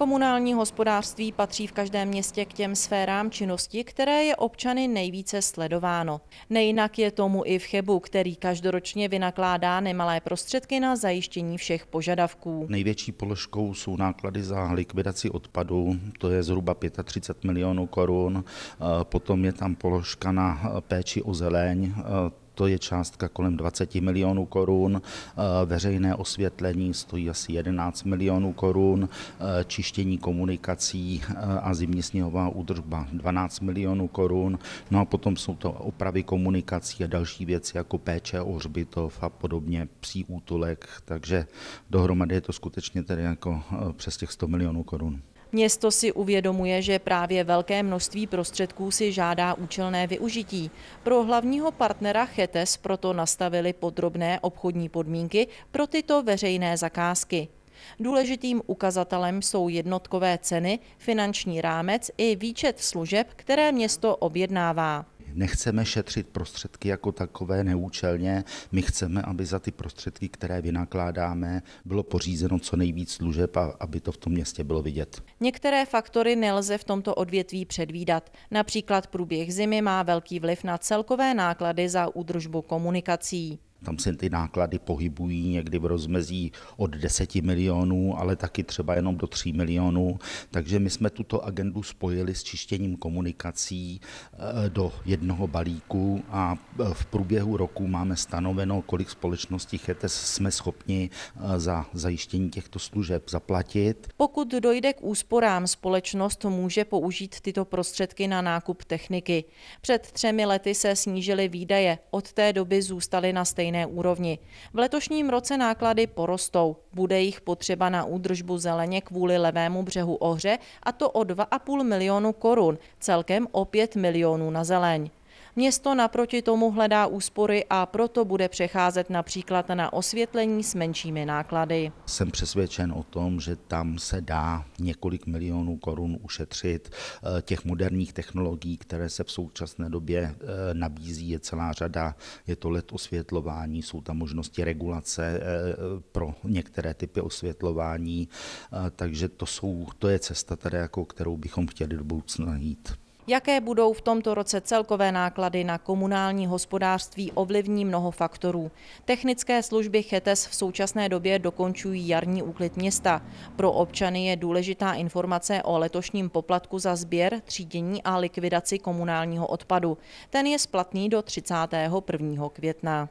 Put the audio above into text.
Komunální hospodářství patří v každém městě k těm sférám činnosti, které je občany nejvíce sledováno. Nejinak je tomu i v Chebu, který každoročně vynakládá nemalé prostředky na zajištění všech požadavků. Největší položkou jsou náklady za likvidaci odpadu, to je zhruba 35 milionů korun. Eh, potom je tam položka na eh, péči o zeleň, eh, to je částka kolem 20 milionů korun, eh, veřejné osvětlení stojí asi 11 milionů korun, eh, čištění komunikací eh, a zimní sněhová údržba 12 milionů korun, no a potom jsou to opravy komunikací a další věci jako péče o hřbitov a podobně, psí útulek, takže dohromady je to skutečně tedy jako přes těch 100 milionů korun. Město si uvědomuje, že právě velké množství prostředků si žádá účelné využití. Pro hlavního partnera Chetes proto nastavili podrobné obchodní podmínky pro tyto veřejné zakázky. Důležitým ukazatelem jsou jednotkové ceny, finanční rámec i výčet služeb, které město objednává nechceme šetřit prostředky jako takové neúčelně, my chceme, aby za ty prostředky, které vynakládáme, bylo pořízeno co nejvíc služeb a aby to v tom městě bylo vidět. Některé faktory nelze v tomto odvětví předvídat. Například průběh zimy má velký vliv na celkové náklady za údržbu komunikací. Tam se ty náklady pohybují někdy v rozmezí od 10 milionů, ale taky třeba jenom do 3 milionů. Takže my jsme tuto agendu spojili s čištěním komunikací eh, do jednoho balíku a eh, v průběhu roku máme stanoveno, kolik společností CHETES jsme schopni eh, za zajištění těchto služeb zaplatit. Pokud dojde k úsporám, společnost může použít tyto prostředky na nákup techniky. Před třemi lety se snížily výdaje, od té doby zůstaly na stejné stejné úrovni. V letošním roce náklady porostou. Bude jich potřeba na údržbu zeleně kvůli levému břehu Ohře a to o 2,5 milionu korun, celkem o 5 milionů na zeleň. Město naproti tomu hledá úspory a proto bude přecházet například na osvětlení s menšími náklady. Jsem přesvědčen o tom, že tam se dá několik milionů korun ušetřit. Eh, těch moderních technologií, které se v současné době eh, nabízí, je celá řada. Je to let osvětlování, jsou tam možnosti regulace eh, pro některé typy osvětlování, takže to, jsou, to je cesta, tady jako, kterou bychom chtěli do budoucna jít. Jaké budou v tomto roce celkové náklady na komunální hospodářství ovlivní mnoho faktorů. Technické služby CHETES v současné době dokončují jarní úklid města. Pro občany je důležitá informace o letošním poplatku za sběr, třídění a likvidaci komunálního odpadu. Ten je splatný do 31. května.